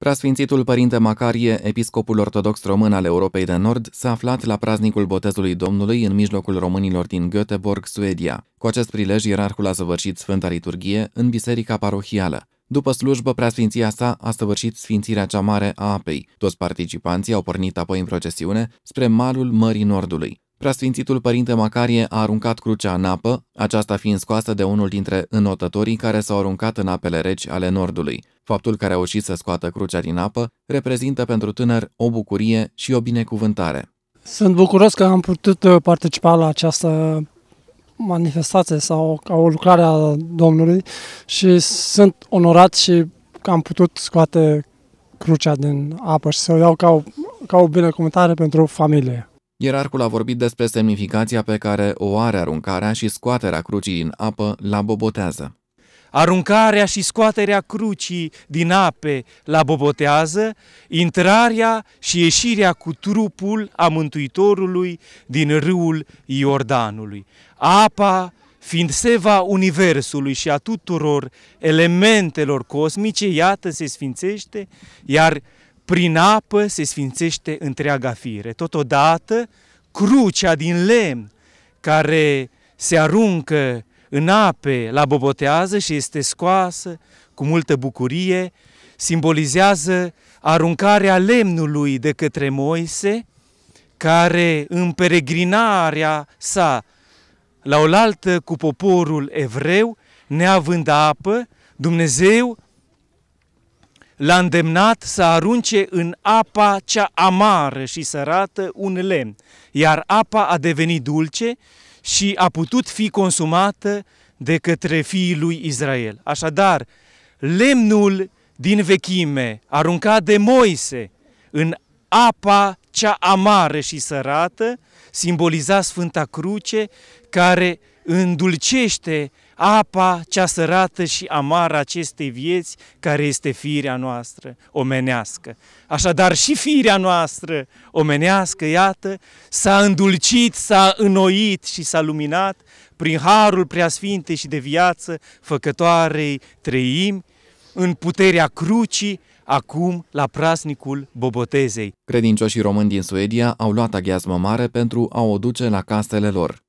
Preasfințitul Părinte Macarie, episcopul ortodox român al Europei de Nord, s-a aflat la praznicul botezului Domnului în mijlocul românilor din Göteborg, Suedia. Cu acest prilej, ierarhul a săvârșit Sfânta Liturghie în biserica parohială. După slujbă, preasfinția sa a săvârșit sfințirea cea mare a apei. Toți participanții au pornit apoi în procesiune spre malul Mării Nordului. Preasfințitul Părinte Macarie a aruncat crucea în apă, aceasta fiind scoasă de unul dintre înotătorii care s-au aruncat în apele reci ale Nordului. Faptul că a reușit să scoată crucea din apă reprezintă pentru tânăr o bucurie și o binecuvântare. Sunt bucuros că am putut uh, participa la această manifestație sau ca o lucrare a Domnului și sunt onorat și că am putut scoate crucea din apă și să o iau ca o, ca o binecuvântare pentru familie. Ierarcul a vorbit despre semnificația pe care o are aruncarea și scoaterea crucii din apă la bobotează aruncarea și scoaterea crucii din ape la bobotează, intrarea și ieșirea cu trupul a Mântuitorului din râul Iordanului. Apa, fiind seva universului și a tuturor elementelor cosmice, iată se sfințește, iar prin apă se sfințește întreaga fire. Totodată, crucea din lemn care se aruncă în ape la bobotează și este scoasă cu multă bucurie, simbolizează aruncarea lemnului de către Moise, care în peregrinarea sa la oaltă cu poporul evreu, neavând apă, Dumnezeu l-a îndemnat să arunce în apa cea amară și sărată un lemn, iar apa a devenit dulce și a putut fi consumată de către fiii lui Israel. Așadar, lemnul din vechime, aruncat de Moise în apa cea amară și sărată, simboliza Sfânta Cruce, care îndulcește apa cea sărată și amară acestei vieți care este firea noastră omenească. Așadar și firea noastră omenească, iată, s-a îndulcit, s-a înnoit și s-a luminat prin harul preasfinte și de viață făcătoarei trăimi în puterea crucii, acum la prasnicul Bobotezei. Credincioșii români din Suedia au luat aghiazmă mare pentru a o duce la casele lor.